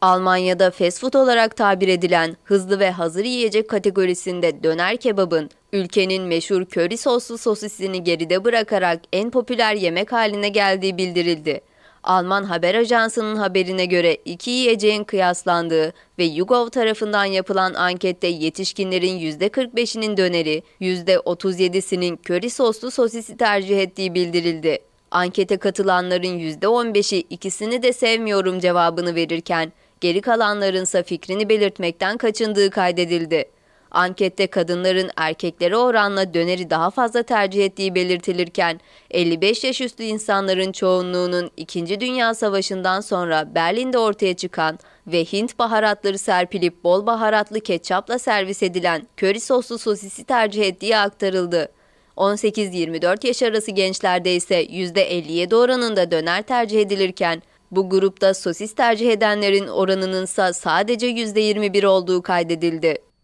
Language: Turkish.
Almanya'da fast food olarak tabir edilen hızlı ve hazır yiyecek kategorisinde döner kebabın ülkenin meşhur köri soslu sosisini geride bırakarak en popüler yemek haline geldiği bildirildi. Alman haber ajansının haberine göre iki yiyeceğin kıyaslandığı ve YouGov tarafından yapılan ankette yetişkinlerin %45'inin döneri, %37'sinin köri soslu sosisi tercih ettiği bildirildi. Ankete katılanların %15'i ikisini de sevmiyorum cevabını verirken geri kalanlarınsa fikrini belirtmekten kaçındığı kaydedildi. Ankette kadınların erkeklere oranla döneri daha fazla tercih ettiği belirtilirken 55 yaş üstü insanların çoğunluğunun 2. Dünya Savaşı'ndan sonra Berlin'de ortaya çıkan ve Hint baharatları serpilip bol baharatlı ketçapla servis edilen köri soslu sosisi tercih ettiği aktarıldı. 18-24 yaş arası gençlerde ise %57 oranında döner tercih edilirken bu grupta sosis tercih edenlerin oranının ise sadece %21 olduğu kaydedildi.